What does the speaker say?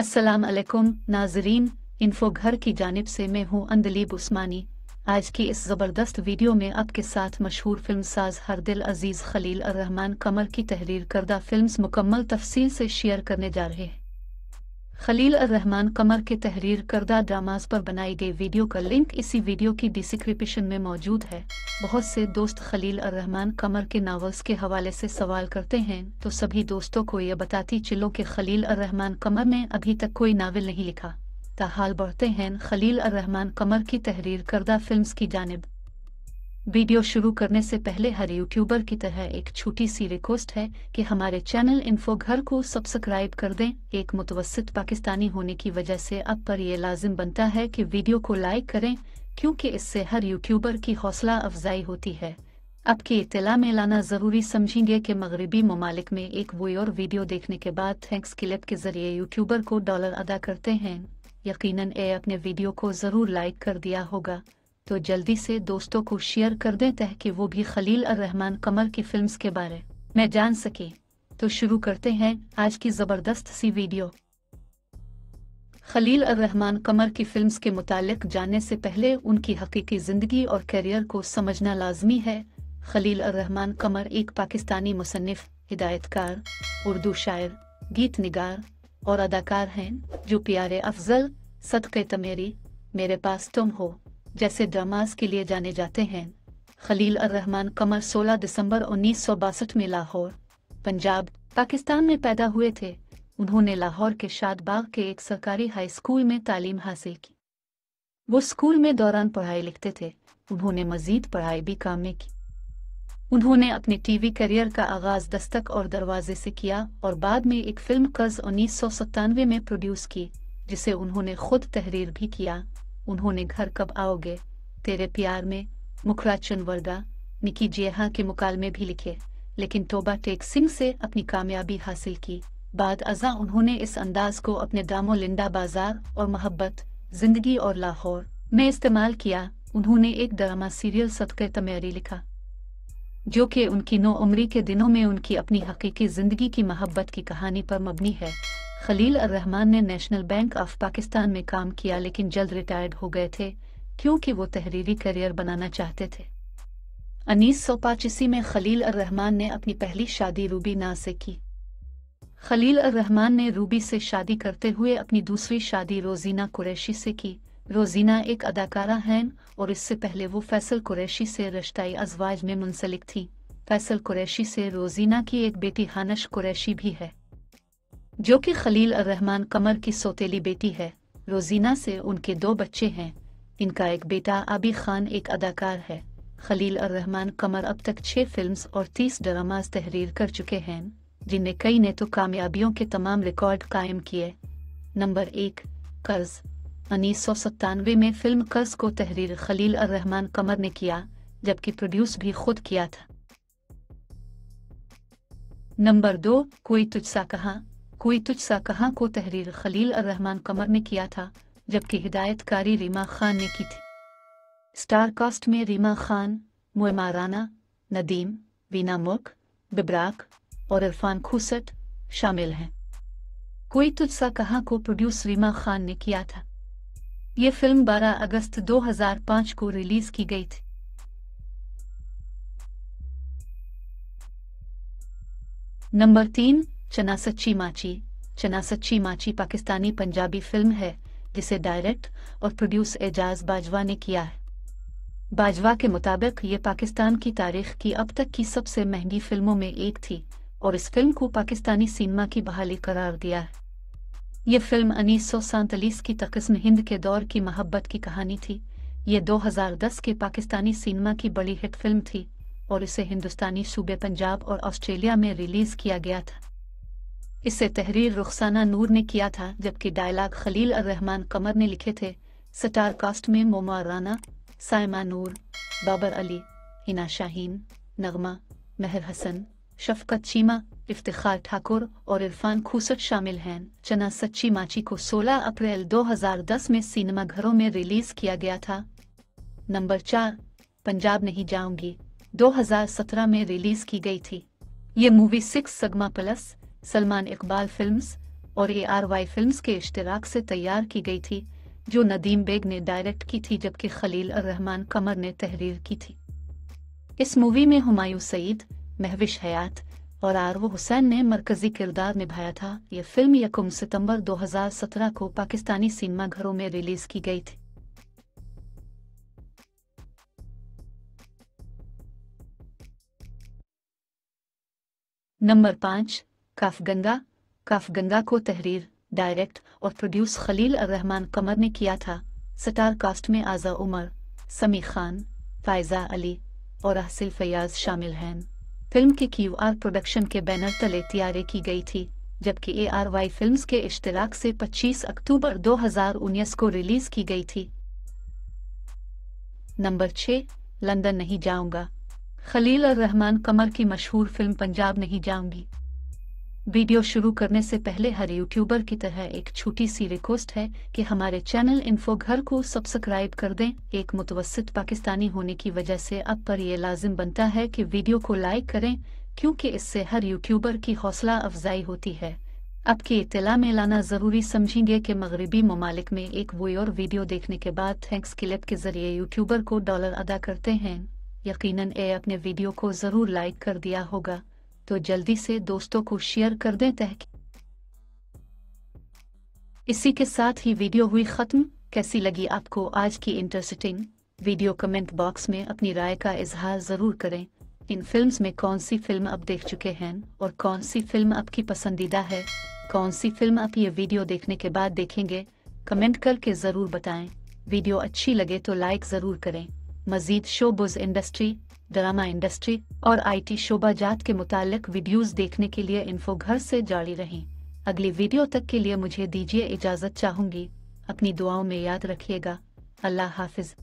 अस्सलाम वालेकुम नाजरीन इन्फो घर की जानब से मैं हूं अंदलीब उस्मानी आज की इस ज़बरदस्त वीडियो में आपके साथ मशहूर फिल्म साज हरदिल अजीज़ खलील रहमान कमर की तहरीर करदा फिल्म मुकम्मल तफसील से शेयर करने जा रहे हैं खलील रहमान कमर के तहरीर करदा ड्रामाज पर बनाई गई वीडियो का लिंक इसी वीडियो की डिस्क्रिप्शन में मौजूद है बहुत से दोस्त खलील रहमान कमर के नावल्स के हवाले से सवाल करते हैं तो सभी दोस्तों को यह बताती चिलो कि खलील रहमान कमर ने अभी तक कोई नावल नहीं लिखा ताहाल बढ़ते हैं खलील रहमान कमर की तहरीर करदा फिल्म की जानब वीडियो शुरू करने से पहले हर यूट्यूबर की तरह एक छोटी सी रिक्वेस्ट है कि हमारे चैनल इन्फो घर को सब्सक्राइब कर दें एक मुतवसत पाकिस्तानी होने की वजह से अब पर यह लाजिम बनता है कि वीडियो को लाइक करें क्योंकि इससे हर यूट्यूबर की हौसला अफजाई होती है अब की इतला में लाना ज़रूरी समझेंगे कि मगरबी ममालिक में एक वी और वीडियो देखने के बाद थैंक्स क्लिप के ज़रिए यूट्यूबर को डॉलर अदा करते हैं यकीनन ए अपने वीडियो को ज़रूर लाइक कर दिया होगा तो जल्दी से दोस्तों को शेयर कर दें ताकि वो भी खलील और रहमान कमर की फिल्म्स के बारे में जान सके तो शुरू करते हैं आज की ज़बरदस्त सी वीडियो खलील और रहमान कमर की फिल्म्स के मुतालिक जानने से पहले उनकी हकीकी ज़िंदगी और करियर को समझना लाजमी है खलील और रहमान कमर एक पाकिस्तानी मुसनफ़ हिदायतकार उर्दू शायर गीत निगार और अदाकार हैं जो प्यारे अफजल सदक़ तमेरी मेरे पास तुम हो जैसे ड्रामाज के लिए जाने जाते हैं खलील अर रहमान कमर 16 दिसंबर उन्नीस में लाहौर पंजाब पाकिस्तान में पैदा हुए थे उन्होंने लाहौर के शादबाग के एक सरकारी हाई स्कूल में तालीम हासिल की वो स्कूल में दौरान पढ़ाई लिखते थे उन्होंने मजीद पढ़ाई भी काम में की उन्होंने अपने टीवी करियर का आगाज दस्तक और दरवाजे से किया और बाद में एक फिल्म कर्ज उन्नीस में प्रोड्यूस की जिसे उन्होंने खुद तहरीर भी किया उन्होंने घर कब आओगे तेरे प्यार में मुखराज वर्गा निकी जेहा के मुकालमे भी लिखे लेकिन तोबा टेक सिंह से अपनी कामयाबी हासिल की बाद अजा उन्होंने इस अंदाज को अपने दामो लिंडा बाजार और मोहब्बत जिंदगी और लाहौर में इस्तेमाल किया उन्होंने एक ड्रामा सीरियल सदक तमेरी लिखा जो कि उनकी नौ उम्री के दिनों में उनकी अपनी हकीकी जिंदगी की मोहब्बत की कहानी पर मबनी है खलील अर रहमान ने नेशनल बैंक ऑफ पाकिस्तान में काम किया लेकिन जल्द रिटायर्ड हो गए थे क्योंकि वो तहरीरी करियर बनाना चाहते थे उन्नीस सौ पचासी में खलील अर रहमान ने अपनी पहली शादी रूबी ना से की खलील अर रहमान ने रूबी से शादी करते हुए अपनी दूसरी शादी रोजीना कुरैशी से की रोजीना एक अदाकारा हैं और इससे पहले वो फैसल कुरैशी से रिश्ता अजवाज में मुंसलिक थी फैसल कुरैशी से रोजीना की एक बेटी हानश कुरैशी भी है जो कि खलील रहमान कमर की सोतेली बेटी है रोजीना से उनके दो बच्चे हैं इनका एक बेटा आबी खान एक अदाकार है खलील रहमान कमर अब तक छह फिल्म्स और तीस ड्रामाज तहरीर कर चुके हैं जिनमें कई ने तो कामयाबियों के तमाम रिकॉर्ड कायम किए नंबर एक कर्ज उन्नीस सौ सत्तानवे में फिल्म कर्ज को तहरीर खलील रहमान कमर ने किया जबकि प्रोड्यूस भी खुद किया था नंबर दो कोई तुझसा कहा कोई तुझसा कहाँ कहा को तहरीर खलील रहमान कमर ने किया था जबकि हिदायतकारी रीमा खान ने की थी स्टार कास्ट में रीमा खान मुमा राना नदीम वीना मुर्ख बिबराक और इरफान खूसट शामिल हैं कोई तुझसा कहाँ कहा को प्रोड्यूस रीमा खान ने किया था ये फिल्म 12 अगस्त 2005 को रिलीज की गई थी नंबर तीन चना सच्ची माची चना सच्ची माची पाकिस्तानी पंजाबी फिल्म है जिसे डायरेक्ट और प्रोड्यूस एजाज बाजवा ने किया है बाजवा के मुताबिक ये पाकिस्तान की तारीख की अब तक की सबसे महंगी फिल्मों में एक थी और इस फिल्म को पाकिस्तानी सिनेमा की बहाली करार दिया है ये फिल्म उन्नीस सौ सैंतालीस की तकस्म हिंद के दौर की मोहब्बत की कहानी थी ये 2010 के पाकिस्तानी सिनेमा की बड़ी हिट फिल्म थी और इसे हिंदुस्तानी सूबे पंजाब और ऑस्ट्रेलिया में रिलीज किया गया था इसे तहरीर रुखसाना नूर ने किया था जबकि डायलॉग खलील अर रहमान कमर ने लिखे थे स्टार कास्ट में मोमा राना सायमा नूर बाबर अली हिना शाहीन नगमा महर हसन शफकत चीमा इफ्तार ठाकुर और इरफान खूसट शामिल हैं चना सच्ची माची को 16 अप्रैल 2010 में सिनेमा घरों में रिलीज किया गया था नंबर चार पंजाब नहीं जाऊंगी 2017 में रिलीज की गई थी ये movie Six Sigma plus Salman Iqbal films और ए आर वाई फिल्म के इश्तराक से तैयार की गई थी जो नदीम बेग ने डायरेक्ट की थी जबकि खलील रहमान कमर ने तहरीर की थी इस मूवी में हुमायूं सईद महविश हयात और आरव हुसैन ने मरकजी किरदार निभाया था यह फिल्म यकुम सितंबर 2017 को पाकिस्तानी सिनेमाघरों में रिलीज की गई थी नंबर पांच काफगंगा काफगंगा को तहरीर डायरेक्ट और प्रोड्यूस खलील रहमान कमर ने किया था स्टार कास्ट में आज़ा उमर समी खान फायज़ा अली और अहसिल फयाज शामिल हैं फिल्म के क्यू आर प्रोडक्शन के बैनर तले तैयारी की गई थी जबकि ए आर वाई फिल्म के इश्तराक से 25 अक्टूबर 2019 को रिलीज की गई थी नंबर छह लंदन नहीं जाऊंगा खलील और रहमान कमर की मशहूर फिल्म पंजाब नहीं जाऊंगी वीडियो शुरू करने से पहले हर यूट्यूबर की तरह एक छोटी सी रिक्वेस्ट है कि हमारे चैनल इन्फो घर को सब्सक्राइब कर दें एक मुतवसत पाकिस्तानी होने की वजह से अब पर यह लाजिम बनता है कि वीडियो को लाइक करें क्योंकि इससे हर यूट्यूबर की हौसला अफजाई होती है अब की इतला में लाना ज़रूरी समझेंगे कि मगरबी ममालिक में एक वो और वीडियो देखने के बाद थैंक्स क्लिप के ज़रिए यूट्यूबर को डॉलर अदा करते हैं यकीनन ए अपने वीडियो को ज़रूर लाइक कर दिया होगा तो जल्दी से दोस्तों को शेयर कर दें तहकी इसी के साथ ही वीडियो हुई ख़त्म कैसी लगी आपको आज की इंटरेस्टिंग वीडियो कमेंट बॉक्स में अपनी राय का इजहार ज़रूर करें इन फिल्म्स में कौन सी फिल्म आप देख चुके हैं और कौन सी फिल्म आपकी पसंदीदा है कौन सी फिल्म आप ये वीडियो देखने के बाद देखेंगे कमेंट करके ज़रूर बताएं वीडियो अच्छी लगे तो लाइक ज़रूर करें मज़ीद शोबुज इंडस्ट्री ड्रामा इंडस्ट्री और आईटी जात के मुतालिक वीडियोस देखने के लिए इन्फो घर से जारी रहें अगली वीडियो तक के लिए मुझे दीजिए इजाज़त चाहूंगी अपनी दुआओं में याद रखिएगा अल्लाह हाफिज़